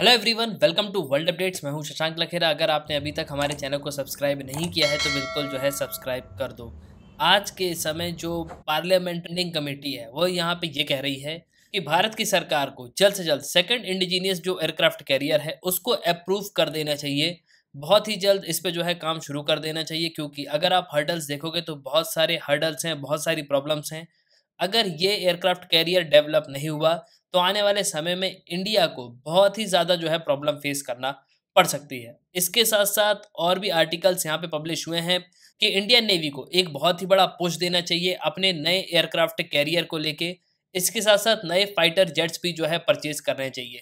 hello everyone welcome to World Updates मैं हूं शशांक लखेरा अगर आपने अभी तक हमारे चैनल को सब्सक्राइब नहीं किया है तो बिल्कुल जो है सब्सक्राइब कर दो आज के समय जो पार्लियामेंटरिंग कमेटी है वो यहाँ पे ये कह रही है कि भारत की सरकार को जल्द से जल्द सेकंड इंडिजीनियस जो एयरक्राफ्ट कैरियर है उसको अप्रूव कर देना चाहिए बहुत ही जल्द इस पर जो है काम शुरू कर देना चाहिए क्योंकि अगर आप हर्डल्स देखोगे तो बहुत सारे हर्डल्स हैं बहुत सारी प्रॉब्लम्स हैं अगर ये एयरक्राफ्ट कैरियर डेवलप नहीं हुआ तो आने वाले समय में इंडिया को बहुत ही ज़्यादा जो है प्रॉब्लम फेस करना पड़ सकती है इसके साथ साथ और भी आर्टिकल्स यहाँ पे पब्लिश हुए हैं कि इंडियन नेवी को एक बहुत ही बड़ा पुश देना चाहिए अपने नए एयरक्राफ्ट कैरियर को लेके इसके साथ साथ नए फाइटर जेट्स भी जो है परचेज करने चाहिए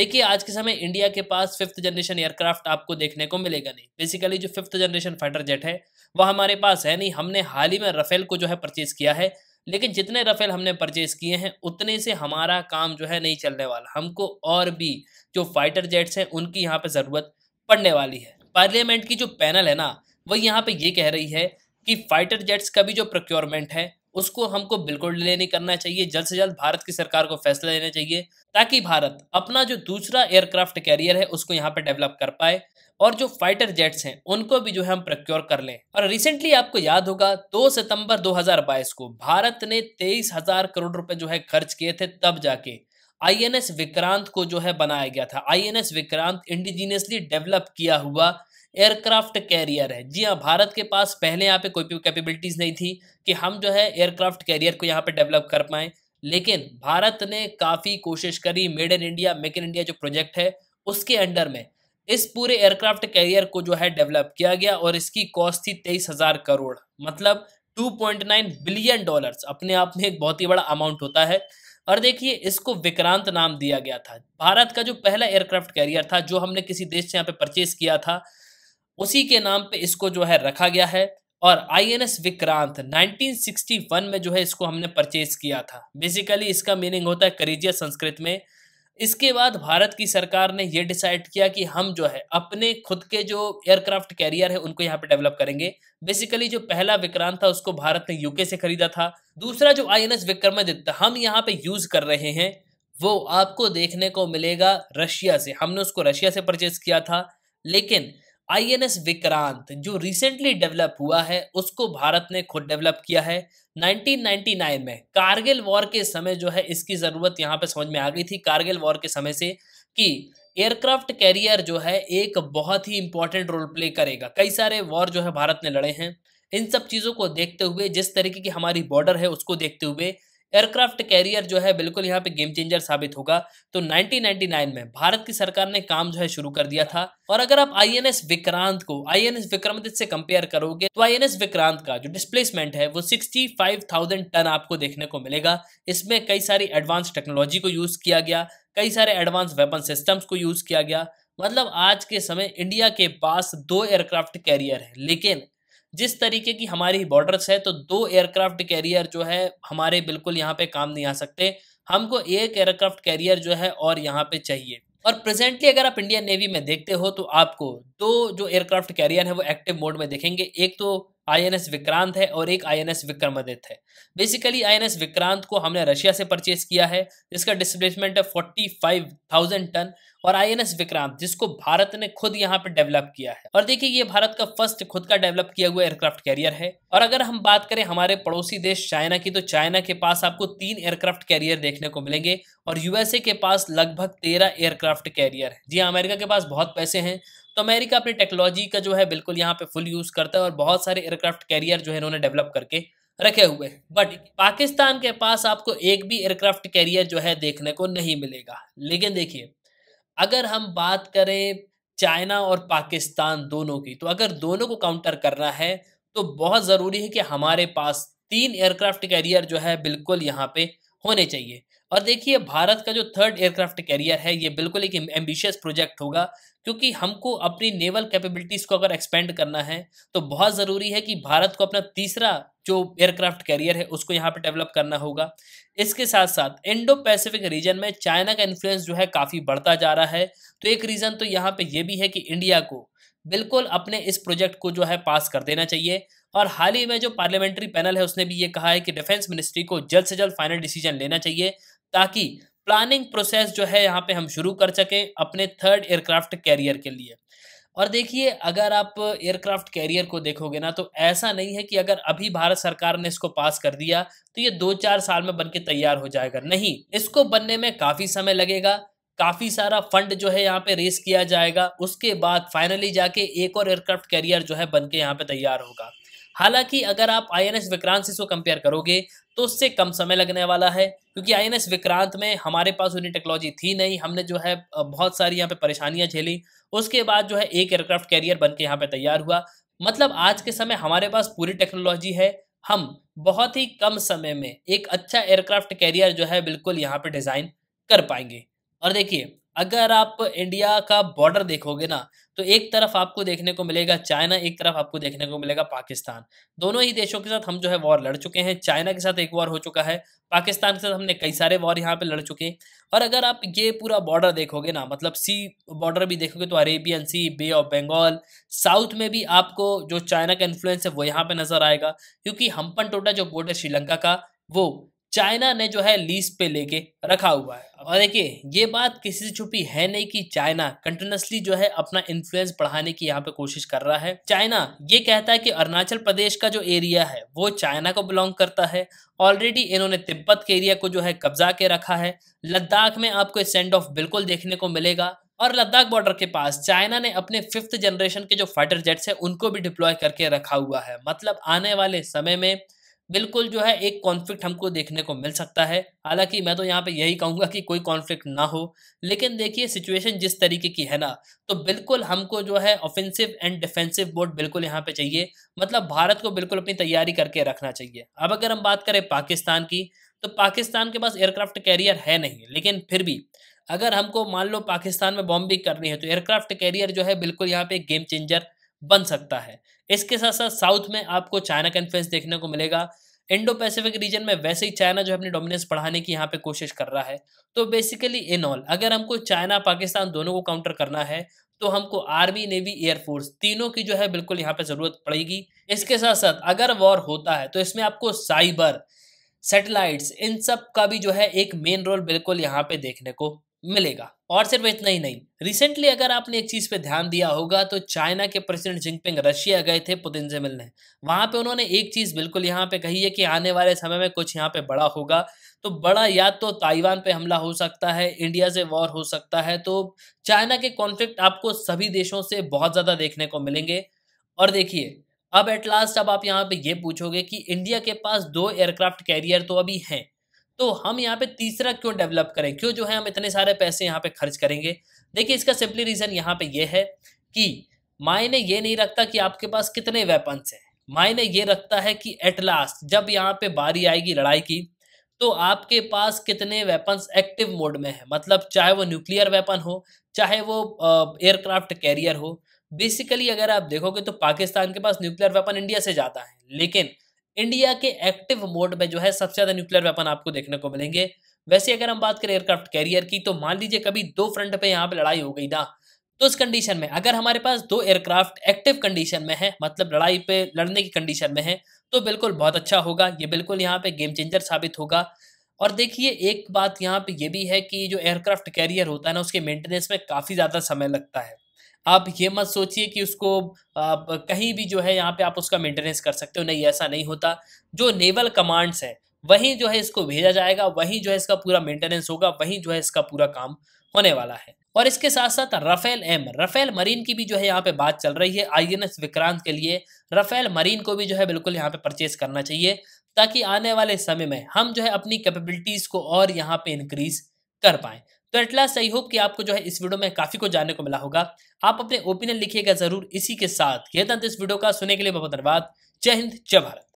देखिए आज के समय इंडिया के पास फिफ्थ जनरेशन एयरक्राफ्ट आपको देखने को मिलेगा नहीं बेसिकली जो फिफ्थ जनरेशन फाइटर जेट है वह हमारे पास है नहीं हमने हाल ही में रफेल को जो है परचेज किया है लेकिन जितने रफेल हमने परचेज किए हैं उतने से हमारा काम जो है नहीं चलने वाला हमको और भी जो फाइटर जेट्स हैं उनकी यहाँ पे ज़रूरत पड़ने वाली है पार्लियामेंट की जो पैनल है ना वो यहाँ पे ये कह रही है कि फाइटर जेट्स का भी जो प्रोक्योरमेंट है उसको हमको बिल्कुल डिले नहीं करना चाहिए जल्द से जल्द भारत की सरकार को फैसला लेना चाहिए ताकि भारत अपना जो दूसरा एयरक्राफ्ट कैरियर है उसको यहाँ पे डेवलप कर पाए और जो फाइटर जेट्स हैं उनको भी जो है हम प्रक्योर कर लें और रिसेंटली आपको याद होगा 2 सितंबर 2022 को भारत ने तेईस हजार करोड़ रुपए जो है खर्च किए थे तब जाके आईएनएस विक्रांत को जो है बनाया गया था आईएनएस विक्रांत इंडिजीनियसली डेवलप किया हुआ एयरक्राफ्ट कैरियर है जी हाँ भारत के पास पहले यहाँ पे कोई भी कैपेबिलिटीज़ नहीं थी कि हम जो है एयरक्राफ्ट कैरियर को यहाँ पे डेवलप कर पाए लेकिन भारत ने काफ़ी कोशिश करी made in India make in India जो प्रोजेक्ट है उसके अंडर में इस पूरे एयरक्राफ्ट कैरियर को जो है डेवलप किया गया और इसकी कॉस्ट थी तेईस हजार करोड़ मतलब 2.9 बिलियन डॉलर्स अपने आप में एक बहुत ही बड़ा अमाउंट होता है और देखिए इसको विक्रांत नाम दिया गया था भारत का जो पहला एयरक्राफ्ट कैरियर था जो हमने किसी देश से यहाँ पे परचेज किया था उसी के नाम पे इसको जो है रखा गया है और आईएनएस विक्रांत 1961 में जो है इसको हमने परचेज किया था बेसिकली इसका मीनिंग होता है करीजिया संस्कृत में इसके बाद भारत की सरकार ने ये डिसाइड किया कि हम जो है अपने खुद के जो एयरक्राफ्ट कैरियर है उनको यहाँ पे डेवलप करेंगे बेसिकली जो पहला विक्रांत था उसको भारत ने यूके से खरीदा था दूसरा जो आई एन एस विक्रमादित्य हम यहाँ पे यूज कर रहे हैं वो आपको देखने को मिलेगा रशिया से हमने उसको रशिया से परचेज किया था लेकिन आईएनएस विक्रांत जो रिसेंटली डेवलप हुआ है उसको भारत ने खुद डेवलप किया है 1999 में कारगिल वॉर के समय जो है इसकी ज़रूरत यहाँ पे समझ में आ गई थी कारगिल वॉर के समय से कि एयरक्राफ्ट कैरियर जो है एक बहुत ही इंपॉर्टेंट रोल प्ले करेगा कई सारे वॉर जो है भारत ने लड़े हैं इन सब चीज़ों को देखते हुए जिस तरीके की हमारी बॉर्डर है उसको देखते हुए एयरक्राफ्ट कैरियर जो है बिल्कुल यहाँ पे गेम चेंजर साबित होगा तो 1999 में भारत की सरकार ने काम जो है शुरू कर दिया था और अगर आप आईएनएस विक्रांत को आईएनएस विक्रमादित्य से कंपेयर करोगे तो आईएनएस विक्रांत का जो डिस्प्लेसमेंट है वो 65,000 टन आपको देखने को मिलेगा इसमें कई सारी एडवांस टेक्नोलॉजी को यूज किया गया कई सारे एडवांस वेपन सिस्टम्स को यूज किया गया मतलब आज के समय इंडिया के पास दो एयरक्राफ्ट कैरियर है लेकिन जिस तरीके की हमारी बॉर्डर्स है तो दो एयरक्राफ्ट कैरियर जो है हमारे बिल्कुल यहाँ पे काम नहीं आ सकते हमको एक एयरक्राफ्ट कैरियर जो है और यहाँ पे चाहिए और प्रेजेंटली अगर आप इंडियन नेवी में देखते हो तो आपको दो जो एयरक्राफ्ट कैरियर है वो एक्टिव मोड में देखेंगे एक तो आईएनएस विक्रांत है और एक आईएनएस विक्रमादित्य है बेसिकली आईएनएस विक्रांत को हमने रशिया से परचेज किया है जिसका डिस्प्लेसमेंट है फोर्टी फाइव थाउजेंड टन और आईएनएस विक्रांत जिसको भारत ने खुद यहाँ पे डेवलप किया है और देखिए ये भारत का फर्स्ट खुद का डेवलप किया हुआ एयरक्राफ्ट कैरियर है और अगर हम बात करें हमारे पड़ोसी देश चाइना की तो चाइना के पास आपको तीन एयरक्राफ्ट कैरियर देखने को मिलेंगे और यूएसए के पास लगभग तेरह एयरक्राफ्ट कैरियर है जी हाँ, अमेरिका के पास बहुत पैसे हैं तो अमेरिका अपनी टेक्नोलॉजी का जो है बिल्कुल यहाँ पे फुल यूज़ करता है और बहुत सारे एयरक्राफ्ट कैरियर जो है इन्होंने डेवलप करके रखे हुए हैं बट पाकिस्तान के पास आपको एक भी एयरक्राफ्ट कैरियर जो है देखने को नहीं मिलेगा लेकिन देखिए अगर हम बात करें चाइना और पाकिस्तान दोनों की तो अगर दोनों को काउंटर करना है तो बहुत ज़रूरी है कि हमारे पास तीन एयरक्राफ्ट कैरियर जो है बिल्कुल यहाँ पे होने चाहिए और देखिए भारत का जो थर्ड एयरक्राफ्ट कैरियर है ये बिल्कुल एक एम्बिशियस प्रोजेक्ट होगा क्योंकि हमको अपनी नेवल कैपेबिलिटीज को अगर एक्सपेंड करना है तो बहुत ज़रूरी है कि भारत को अपना तीसरा जो एयरक्राफ्ट कैरियर है उसको यहाँ पे डेवलप करना होगा इसके साथ साथ इंडो पैसिफिक रीजन में चाइना का इन्फ्लुएंस जो है काफ़ी बढ़ता जा रहा है तो एक रीज़न तो यहाँ पे ये भी है कि इंडिया को बिल्कुल अपने इस प्रोजेक्ट को जो है पास कर देना चाहिए और हाल ही में जो पार्लियामेंट्री पैनल है उसने भी ये कहा है कि डिफेंस मिनिस्ट्री को जल्द से जल्द फाइनल डिसीजन लेना चाहिए ताकि प्लानिंग प्रोसेस जो है यहाँ पे हम शुरू कर सकें अपने थर्ड एयरक्राफ्ट कैरियर के लिए और देखिए अगर आप एयरक्राफ्ट कैरियर को देखोगे ना तो ऐसा नहीं है कि अगर अभी भारत सरकार ने इसको पास कर दिया तो ये दो चार साल में बन के तैयार हो जाएगा नहीं इसको बनने में काफ़ी समय लगेगा काफ़ी सारा फंड जो है यहाँ पे रेस किया जाएगा उसके बाद फाइनली जाके एक और एयरक्राफ्ट कैरियर जो है बन के यहाँ पे तैयार होगा हालांकि अगर आप आई विक्रांत से इसको कंपेयर करोगे तो उससे कम समय लगने वाला है क्योंकि आई विक्रांत में हमारे पास उतनी टेक्नोलॉजी थी नहीं हमने जो है बहुत सारी यहाँ पे परेशानियाँ झेली उसके बाद जो है एक एयरक्राफ्ट कैरियर बन के यहाँ पे तैयार हुआ मतलब आज के समय हमारे पास पूरी टेक्नोलॉजी है हम बहुत ही कम समय में एक अच्छा एयरक्राफ्ट कैरियर जो है बिल्कुल यहाँ पे डिज़ाइन कर पाएंगे और देखिए अगर आप इंडिया का बॉर्डर देखोगे ना तो एक तरफ आपको देखने को मिलेगा चाइना एक तरफ आपको देखने को मिलेगा पाकिस्तान दोनों ही देशों के साथ हम जो है वॉर लड़ चुके हैं चाइना के साथ एक वॉर हो चुका है पाकिस्तान के साथ हमने कई सारे वॉर यहाँ पे लड़ चुके हैं और अगर आप ये पूरा बॉर्डर देखोगे ना मतलब सी बॉर्डर भी देखोगे तो Arabian Sea Bay of Bengal south में भी आपको जो चाइना का इन्फ्लुएंस है वो यहाँ पे नजर आएगा क्योंकि हम्पन टोटा जो बोर्ड है श्रीलंका का वो चाइना ने जो है लीज पे लेके रखा हुआ है और देखिए ये बात किसी से छुपी है नहीं कि चाइना कंटिन्यूसली जो है अपना इन्फ्लुएंस बढ़ाने की यहाँ पे कोशिश कर रहा है चाइना ये कहता है कि अरुणाचल प्रदेश का जो एरिया है वो चाइना को बिलोंग करता है ऑलरेडी इन्होंने तिब्बत के एरिया को जो है कब्जा के रखा है लद्दाख में आपको सेंड ऑफ बिल्कुल देखने को मिलेगा और लद्दाख बॉर्डर के पास चाइना ने अपने फिफ्थ जनरेशन के जो फाइटर जेट्स हैं उनको भी डिप्लॉय करके रखा हुआ है मतलब आने वाले समय में बिल्कुल जो है एक कॉन्फ्लिक्ट हमको देखने को मिल सकता है हालांकि मैं तो यहाँ पे यही कहूँगा कि कोई कॉन्फ्लिक्ट ना हो लेकिन देखिए सिचुएशन जिस तरीके की है ना तो बिल्कुल हमको जो है ऑफेंसिव एंड डिफेंसिव बोर्ड बिल्कुल यहाँ पे चाहिए मतलब भारत को बिल्कुल अपनी तैयारी करके रखना चाहिए अब अगर हम बात करें पाकिस्तान की तो पाकिस्तान के पास एयरक्राफ्ट कैरियर है नहीं लेकिन फिर भी अगर हमको मान लो पाकिस्तान में बॉम्बिंग करनी है तो एयरक्राफ्ट कैरियर जो है बिल्कुल यहाँ पे गेम चेंजर बन सकता है इसके साथ साथ साउथ में आपको चाइना का इन्फ्लुएंस देखने को मिलेगा इंडो पैसिफिक रीजन में वैसे ही चाइना जो अपनी डोमिनेंस बढ़ाने की यहाँ पे कोशिश कर रहा है तो बेसिकली इन ऑल अगर हमको चाइना पाकिस्तान दोनों को काउंटर करना है तो हमको आर्मी नेवी एयरफोर्स तीनों की जो है बिल्कुल यहाँ पे ज़रूरत पड़ेगी इसके साथ साथ अगर वॉर होता है तो इसमें आपको साइबर सेटेलाइट्स इन सब का भी जो है एक मेन रोल बिल्कुल यहाँ पे देखने को मिलेगा और सिर्फ इतना ही नहीं रिसेंटली अगर आपने एक चीज़ पे ध्यान दिया होगा तो चाइना के प्रेसिडेंट जिनपिंग रशिया गए थे पुतिन से मिलने वहाँ पे उन्होंने एक चीज़ बिल्कुल यहाँ पे कही है कि आने वाले समय में कुछ यहाँ पे बड़ा होगा तो बड़ा या तो ताइवान पे हमला हो सकता है इंडिया से वॉर हो सकता है तो चाइना के कॉन्फ्लिक्ट आपको सभी देशों से बहुत ज़्यादा देखने को मिलेंगे और देखिए अब एट लास्ट अब आप यहाँ पे ये पूछोगे कि इंडिया के पास दो एयरक्राफ्ट कैरियर तो अभी हैं तो हम यहाँ पे तीसरा क्यों डेवलप करें क्यों जो है हम इतने सारे पैसे यहाँ पे खर्च करेंगे देखिए इसका सिंपली रीज़न यहाँ पे ये है कि मायने ये नहीं रखता कि आपके पास कितने वेपन्स हैं मायने ये रखता है कि एट लास्ट जब यहाँ पे बारी आएगी लड़ाई की तो आपके पास कितने वेपन्स एक्टिव मोड में है मतलब चाहे वो न्यूक्लियर वेपन हो चाहे वो एयरक्राफ्ट कैरियर हो बेसिकली अगर आप देखोगे तो पाकिस्तान के पास न्यूक्लियर वेपन इंडिया से ज़्यादा है लेकिन इंडिया के एक्टिव मोड में जो है सबसे ज़्यादा न्यूक्लियर वेपन आपको देखने को मिलेंगे वैसे अगर हम बात करें एयरक्राफ्ट कैरियर की तो मान लीजिए कभी दो फ्रंट पे यहाँ पे लड़ाई हो गई ना तो उस कंडीशन में अगर हमारे पास दो एयरक्राफ्ट एक्टिव कंडीशन में है मतलब लड़ाई पे लड़ने की कंडीशन में है तो बिल्कुल बहुत अच्छा होगा ये बिल्कुल यहाँ पे गेम चेंजर साबित होगा और देखिए एक बात यहाँ पे ये भी है कि जो एयरक्राफ्ट कैरियर होता है ना उसके मेंटेनेंस में काफ़ी ज़्यादा समय लगता है आप ये मत सोचिए कि उसको आप कहीं भी जो है यहाँ पे आप उसका मेंटेनेंस कर सकते हो नहीं ऐसा नहीं होता जो नेवल कमांड्स है वहीं जो है इसको भेजा जाएगा वहीं जो है इसका पूरा मेंटेनेंस होगा वहीं जो है इसका पूरा काम होने वाला है और इसके साथ साथ रफेल एम रफेल मरीन की भी जो है यहाँ पे बात चल रही है आई विक्रांत के लिए रफेल मरीन को भी जो है बिल्कुल यहाँ पे परचेज करना चाहिए ताकि आने वाले समय में हम जो है अपनी कैपेबिलिटीज़ को और यहाँ पे इंक्रीज कर पाए तो एटलास आई होप कि आपको जो है इस वीडियो में काफ़ी कुछ जानने को मिला होगा आप अपने ओपिनियन लिखिएगा जरूर इसी के साथ यह तंत्र इस वीडियो का सुनने के लिए बहुत धन्यवाद जय हिंद जय भारत